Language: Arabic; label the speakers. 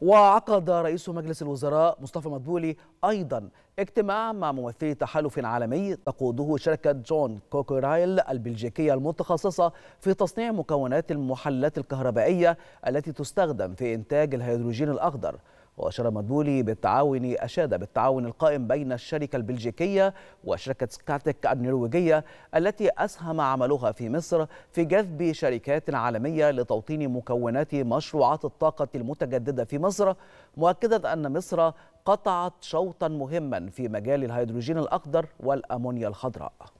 Speaker 1: وعقد رئيس مجلس الوزراء مصطفى مدبولي أيضا اجتماع مع ممثلي تحالف عالمي تقوده شركة جون كوكورايل البلجيكية المتخصصة في تصنيع مكونات المحلات الكهربائية التي تستخدم في إنتاج الهيدروجين الأخضر وأشار مدبولي بالتعاون أشاد بالتعاون القائم بين الشركة البلجيكية وشركة سكاتك النرويجية التي أسهم عملها في مصر في جذب شركات عالمية لتوطين مكونات مشروعات الطاقة المتجددة في مصر مؤكدة أن مصر قطعت شوطا مهما في مجال الهيدروجين الأخضر والأمونيا الخضراء